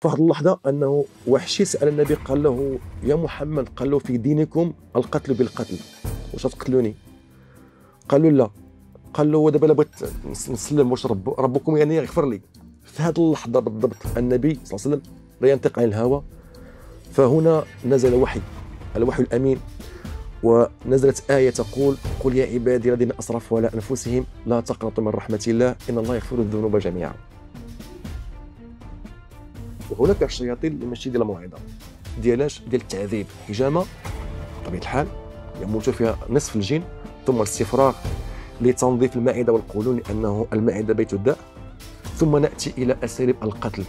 في واحد اللحظة أنه وحشي سأل النبي قال له يا محمد قال له في دينكم القتل بالقتل واش تقتلوني قال له لا قال له دابا بغيت نسلم واش رب ربكم يعني يغفر لي في هذه اللحظة بالضبط النبي صلى الله عليه وسلم لا ينطق عن الهوى فهنا نزل وحي الوحي الأمين ونزلت آية تقول قل يا عبادي الذين أسرفوا على أنفسهم لا تقنطوا من رحمة الله إن الله يغفر الذنوب جميعا وهناك الشياطين ماشي ديال الموعظه ديالاش ديال التعذيب حجامه بطبيعه الحال يموت فيها نصف الجن ثم الاستفراغ لتنظيف المعده والقولون لانه المعده بيت الداء ثم ناتي الى اساليب القتل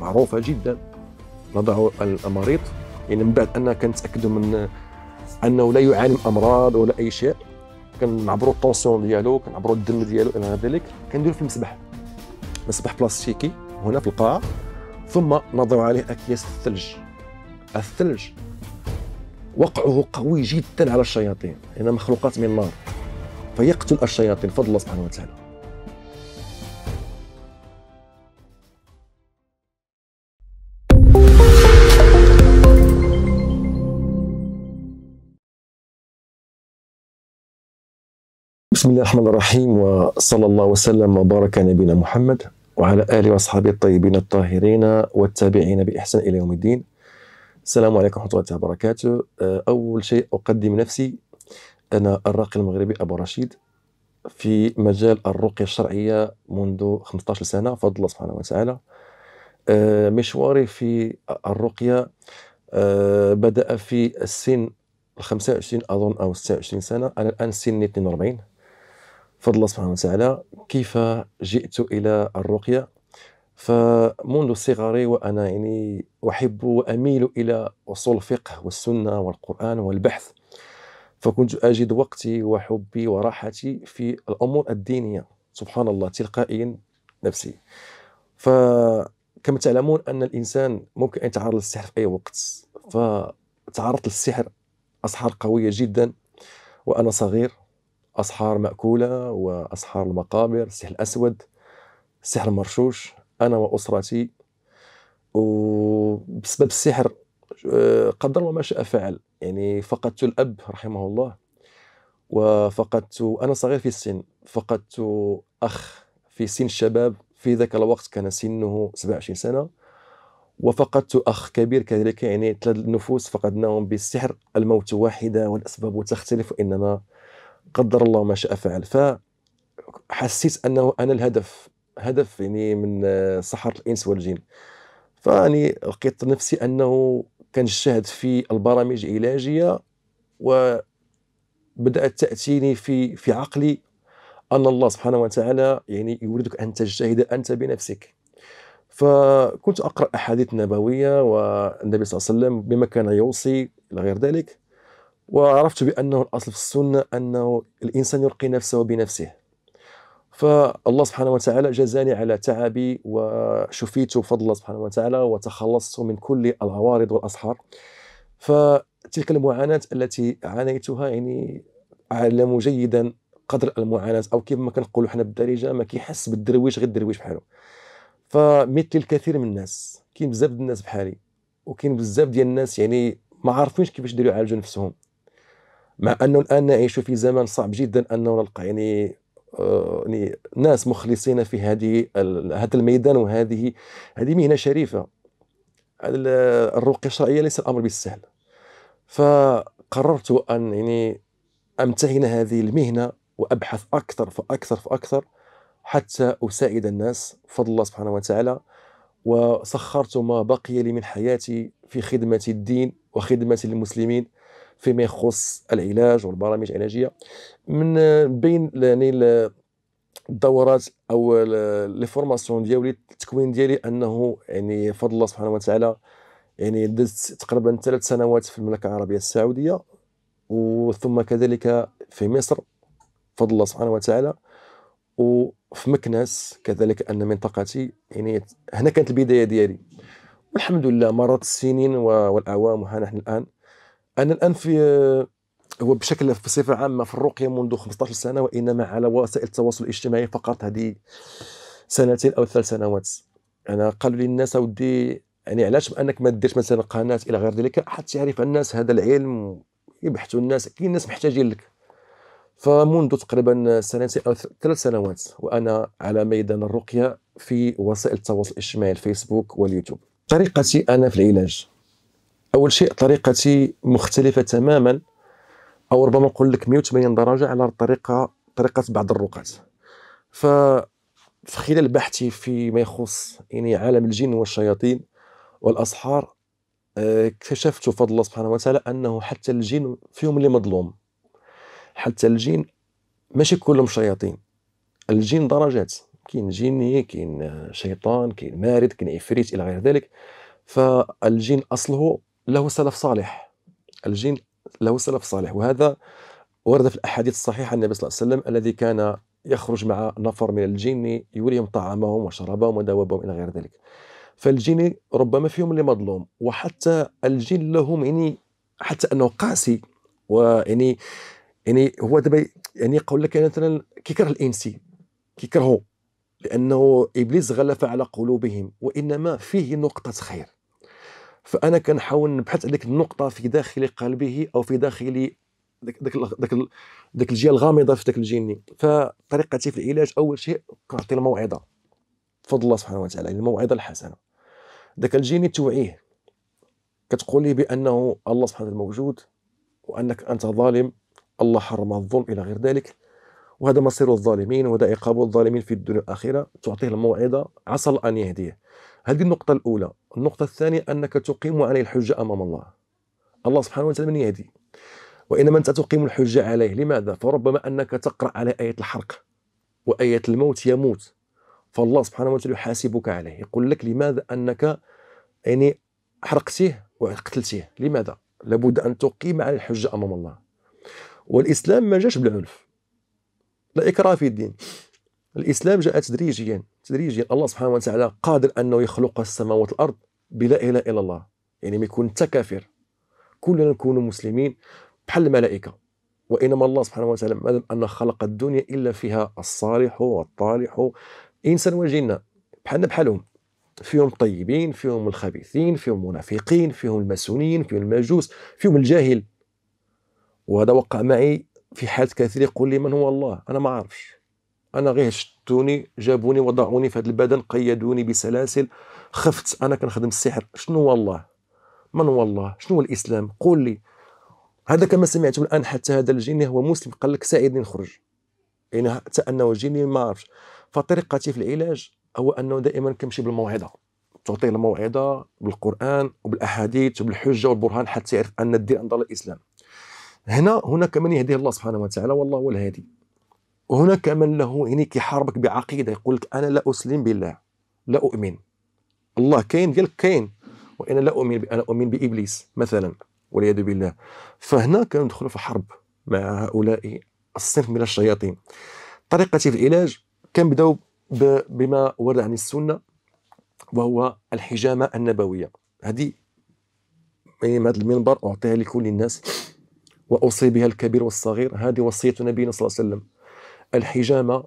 معروفه جدا نضع المريض يعني من بعد ان كنتاكدوا من انه لا يعاني من امراض ولا اي شيء كنعبروا الطونسيون ديالو كنعبروا الدم ديالو الى غير ذلك كنديروا في المسبح مسبح بلاستيكي هنا في القاعة ثم نضع عليه أكياس الثلج الثلج وقعه قوي جدا على الشياطين إنها مخلوقات من النار فيقتل الشياطين فضل الله سبحانه وتعالى بسم الله الرحمن الرحيم وصلى الله وسلم وبارك نبينا محمد وعلى آله وأصحابه الطيبين الطاهرين والتابعين بإحسان إلى يوم الدين السلام عليكم ورحمة الله وبركاته أول شيء أقدم نفسي أنا الراقي المغربي أبو رشيد في مجال الرقية الشرعية منذ 15 سنة فضل الله سبحانه وتعالى مشواري في الرقية بدأ في السن 25 أظن أو 26 سنة أنا الآن سني 42 فضل الله سبحانه وتعالى كيف جئت الى الرقيه فمنذ صغري وانا يعني احب واميل الى اصول الفقه والسنه والقران والبحث فكنت اجد وقتي وحبي وراحتي في الامور الدينيه سبحان الله تلقائيا نفسي فكما تعلمون ان الانسان ممكن ان يتعرض للسحر في اي وقت فتعرضت للسحر اسحار قويه جدا وانا صغير أسحار مأكولة وأسحار المقابر السحر الأسود السحر المرشوش أنا وأسرتي وبسبب السحر آه، قدر وما شاء فعل يعني فقدت الأب رحمه الله وفقدت أنا صغير في السن فقدت أخ في سن الشباب في ذاك الوقت كان سنه 27 سنة وفقدت أخ كبير كذلك يعني ثلاث نفوس فقدناهم بالسحر الموت واحدة والأسباب تختلف إنما قدر الله ما شاء فعل فحسيت انه انا الهدف هدف يعني من سحرة آه، الانس والجن فاني لقيت نفسي انه كنجتهد في البرامج العلاجيه وبدات تاتيني في في عقلي ان الله سبحانه وتعالى يعني يريدك ان تجتهد انت بنفسك فكنت اقرا احاديث نبويه والنبي صلى الله عليه وسلم بما كان يوصي الى غير ذلك وعرفت بأنه الأصل في السنة أنه الإنسان يرقي نفسه بنفسه فالله سبحانه وتعالى جزاني على تعبي وشفيت بفضل الله سبحانه وتعالى وتخلصت من كل العوارض والأسحار فتلك المعاناة التي عانيتها يعني أعلم جيدا قدر المعاناة أو كيف ما كنقولوا حنا بالدارجة ما كيحس بالدرويش غير الدرويش بحالو فمثل الكثير من الناس كاين بزاف ديال الناس بحالي وكاين بزاف ديال الناس يعني ما عارفينش كيفاش يديروا يعالجوا نفسهم مع انه الان نعيش في زمن صعب جدا انه نلقى يعني آه، يعني ناس مخلصين في هذه هذا الميدان وهذه هذه مهنه شريفه الرقيه الشرعيه ليس الامر بالسهل فقررت ان يعني امتهن هذه المهنه وابحث اكثر فاكثر فاكثر حتى اساعد الناس بفضل الله سبحانه وتعالى وسخرت ما بقي لي من حياتي في خدمه الدين وخدمه المسلمين فيما يخص العلاج والبرامج العلاجيه من بين يعني الدورات او لي فورماسيون ديالي التكوين ديالي انه يعني فضل الله سبحانه وتعالى يعني دزت تقريبا ثلاث سنوات في المملكه العربيه السعوديه وثم كذلك في مصر فضل الله سبحانه وتعالى وفي مكناس كذلك ان منطقتي يعني هنا كانت البدايه ديالي والحمد لله مرت السنين والاعوام وها نحن الان انا الان في هو بشكل بصفه عامه في الرقيه منذ 15 سنه وانما على وسائل التواصل الاجتماعي فقط هذه سنتين او ثلاث سنوات انا قالوا لي الناس اودي يعني علاش انك ما ديرش مثلا قناه الى غير ذلك حتى يعرف الناس هذا العلم يبحثوا الناس كاين الناس محتاجين لك فمنذ تقريبا سنتين او ثلاث سنوات وانا على ميدان الرقيه في وسائل التواصل الاجتماعي الفيسبوك واليوتيوب طريقتي انا في العلاج اول شيء طريقتي مختلفه تماما او ربما نقول لك 180 درجه على الطريقه طريقه بعض الرقاة ف في خلال بحثي فيما يخص يعني عالم الجن والشياطين والاسحار آه، اكتشفت فضل الله سبحانه وتعالى انه حتى الجن فيهم اللي مظلوم حتى الجن ماشي كلهم شياطين الجن درجات كاين جني كاين شيطان كاين مارد كاين عفريت الى غير ذلك فالجن اصله له سلف صالح الجن له سلف صالح وهذا ورد في الاحاديث الصحيحه النبي صلى الله عليه وسلم الذي كان يخرج مع نفر من الجن يريهم طعامهم وشرابهم ودوابهم الى غير ذلك فالجن ربما فيهم اللي مظلوم وحتى الجن لهم يعني حتى انه قاسي ويعني يعني هو دابا يعني يقول لك مثلا كيكره الانسي كيكرهه لانه ابليس غلف على قلوبهم وانما فيه نقطه خير فانا كنحاول نبحث على ديك النقطه في داخل قلبه او في داخل داك داك داك الجهه الغامضه في داك الجني فطريقتي في العلاج اول شيء كنعطي الموعظه بفضل الله سبحانه وتعالى الموعظه الحسنه داك الجني توعيه كتقول لي بانه الله سبحانه وتعالى موجود وانك انت ظالم الله حرم الظلم الى غير ذلك وهذا مصير الظالمين وهذا عقاب الظالمين في الدنيا والاخره تعطيه الموعظه عسى ان يهديه هذه النقطة الأولى النقطة الثانية أنك تقيم عليه الحجة أمام الله الله سبحانه وتعالى من يهدي وإنما أنت تقيم الحجة عليه لماذا؟ فربما أنك تقرأ على آية الحرق وآية الموت يموت فالله سبحانه وتعالى يحاسبك عليه يقول لك لماذا أنك يعني حرقته وقتلتيه لماذا؟ لابد أن تقيم على الحجة أمام الله والإسلام ما جاش بالعنف لا إكراه في الدين الاسلام جاء تدريجيا تدريجيا الله سبحانه وتعالى قادر انه يخلق السماوات والارض بلا اله الا الله يعني ما يكون حتى كافر كلنا نكونوا مسلمين بحال الملائكه وانما الله سبحانه وتعالى ما دام ان خلق الدنيا الا فيها الصالح والطالح انسان وجنه بحالنا بحالهم فيهم الطيبين فيهم الخبيثين فيهم المنافقين فيهم الماسونين فيهم المجوس فيهم الجاهل وهذا وقع معي في حالة كثير يقول لي من هو الله انا ما عارفش انا غير شتوني جابوني وضعوني في هذا البدن قيدوني بسلاسل خفت انا كنخدم السحر شنو والله من والله شنو الاسلام قول لي هذا كما سمعتم الان حتى هذا الجني هو مسلم قال لك ساعدني نخرج يعني حتى انه جني ما عرفش فطريقتي في العلاج هو انه دائما كنمشي بالموعظه تعطيه الموعظه بالقران وبالاحاديث وبالحجه والبرهان حتى يعرف ان الدين انظر الاسلام هنا هناك من يهديه الله سبحانه وتعالى والله هو الهادي هناك من له يعني كيحاربك بعقيده يقول لك انا لا اسلم بالله لا اؤمن الله كاين قال كاين وانا لا اؤمن انا اؤمن بابليس مثلا والعياذ بالله فهنا كندخلوا في حرب مع هؤلاء الصنف من الشياطين طريقتي في العلاج كنبداو بما ورد عن السنه وهو الحجامه النبويه هذه يعني هذا المنبر اعطيها لكل الناس واوصي بها الكبير والصغير هذه وصيه نبينا صلى الله عليه وسلم الحجامه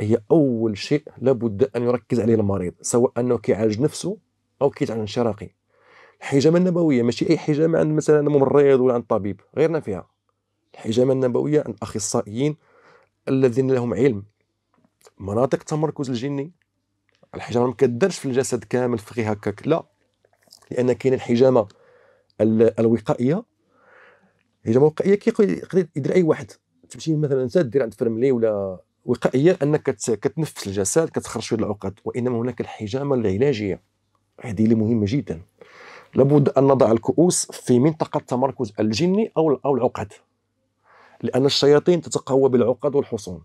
هي اول شيء لابد ان يركز عليه المريض سواء انه كيعالج نفسه او كيتعالج انشراقي الحجامه النبويه ماشي اي حجامه عند مثلا ممرض ولا عند طبيب غيرنا فيها الحجامه النبويه عند اخصائيين الذين لهم علم مناطق التمركز الجني الحجامه ما كدرش في الجسد كامل في هكاك لا لان كاين الحجامه الوقائيه الحجامه الوقائيه كيقدر يدير اي واحد تمشي مثلا انت دير عند فرملي ولا وقائيه انك كتنفس الجسد كتخرج فيه العقد وانما هناك الحجامه العلاجيه هذه اللي مهمه جدا لابد ان نضع الكؤوس في منطقه التمركز الجني او او العقد لان الشياطين تتقوى بالعقد والحصون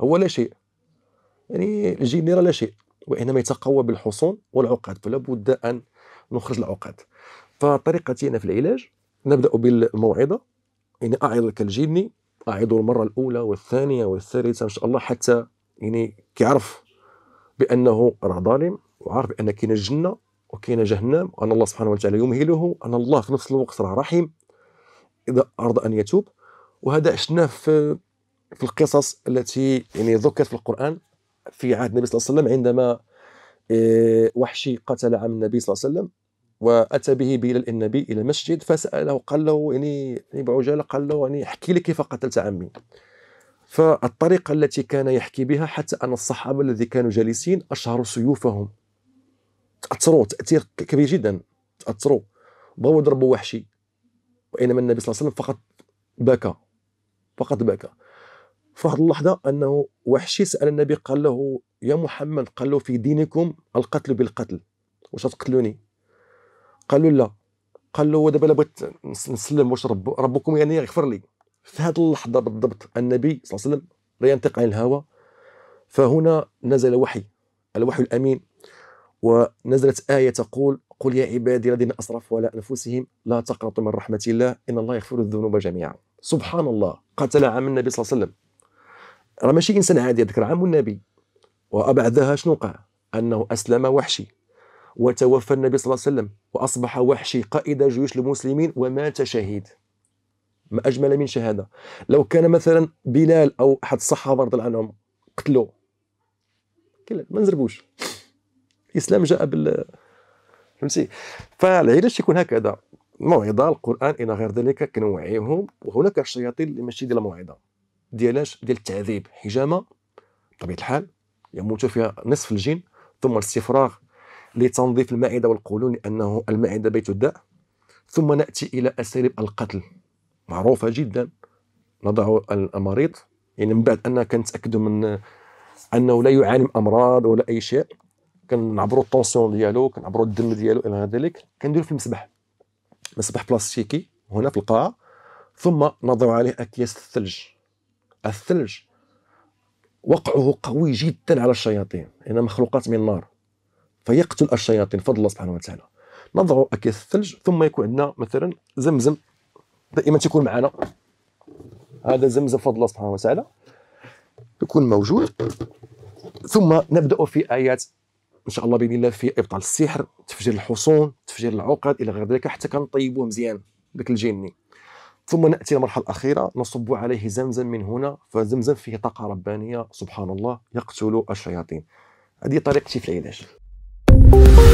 هو لا شيء يعني الجني لا شيء وانما يتقوى بالحصون والعقد فلابد ان نخرج العقد فطريقتنا في العلاج نبدا بالموعظه يعني اعظك الجني اعيدوا المرة الأولى والثانية والثالثة إن شاء الله حتى يعني كيعرف بأنه راه ظالم وعارف بأن كاينة الجنة وكاينة جهنم وأن الله سبحانه وتعالى يمهله أن الله في نفس الوقت راه رحيم إذا أراد أن يتوب وهذا عشناه في في القصص التي يعني ذكرت في القرآن في عهد النبي صلى الله عليه وسلم عندما آه، وحشي قتل عم النبي صلى الله عليه وسلم واتى به الى النبي الى المسجد فساله قال له يعني بعجاله قال له يعني احكي لي كيف قتلت عمي فالطريقه التي كان يحكي بها حتى ان الصحابه الذي كانوا جالسين اشهروا سيوفهم تاثروا تاثير كبير جدا تاثروا بغوا يضربوا وحشي وانما النبي صلى الله عليه وسلم فقط بكى فقط بكى في اللحظه انه وحشي سال النبي قال له يا محمد قال له في دينكم القتل بالقتل واش تقتلوني قالوا لا قال له دابا انا بغيت نسلم واش رب ربكم يعني يغفر لي في هذه اللحظه بالضبط النبي صلى الله عليه وسلم لا ينطق عن الهوى فهنا نزل وحي الوحي الامين ونزلت ايه تقول قل يا عبادي الذين اسرفوا على انفسهم لا تقنطوا من رحمه الله ان الله يغفر الذنوب جميعا سبحان الله قتل عام النبي صلى الله عليه وسلم راه ماشي انسان عادي هذاك عام النبي وبعدها شنو وقع انه اسلم وحشي وتوفى النبي صلى الله عليه وسلم وأصبح وحشي قائد جيوش المسلمين ومات شهيد ما أجمل من شهادة لو كان مثلا بلال أو أحد الصحابة رضي الله عنهم قتلوا ما نزربوش الإسلام جاء بال فهمتي فالعلاج يكون هكذا موعظة القرآن إلى غير ذلك كنوعيهم وهناك الشياطين اللي ماشي ديال الموعظة ديالاش ديال التعذيب حجامة بطبيعة الحال يموت فيها نصف الجن ثم الاستفراغ لتنظيف المعدة والقولون لأنه المعدة بيت الداء ثم نأتي إلى أساليب القتل معروفة جدا نضع المريض يعني من بعد أن كنتأكدوا من أنه لا يعاني من أمراض ولا أي شيء كنعبروا الطونسيون ديالو كنعبروا الدم ديالو إلى غير ذلك كنديروا في المسبح مسبح بلاستيكي هنا في القاعة ثم نضع عليه أكياس الثلج الثلج وقعه قوي جدا على الشياطين لأنها يعني مخلوقات من النار فيقتل الشياطين فضل الله سبحانه وتعالى نضع اكياس الثلج ثم يكون عندنا مثلا زمزم دائما تيكون معنا هذا زمزم فضل الله سبحانه وتعالى يكون موجود ثم نبدا في ايات ان شاء الله باذن الله في ابطال السحر تفجير الحصون تفجير العقد الى غير ذلك حتى كنطيبوه مزيان ذاك الجني ثم ناتي للمرحله الاخيره نصب عليه زمزم من هنا فزمزم فيه طاقه ربانيه سبحان الله يقتل الشياطين هذه طريقتي في العلاج Thank you.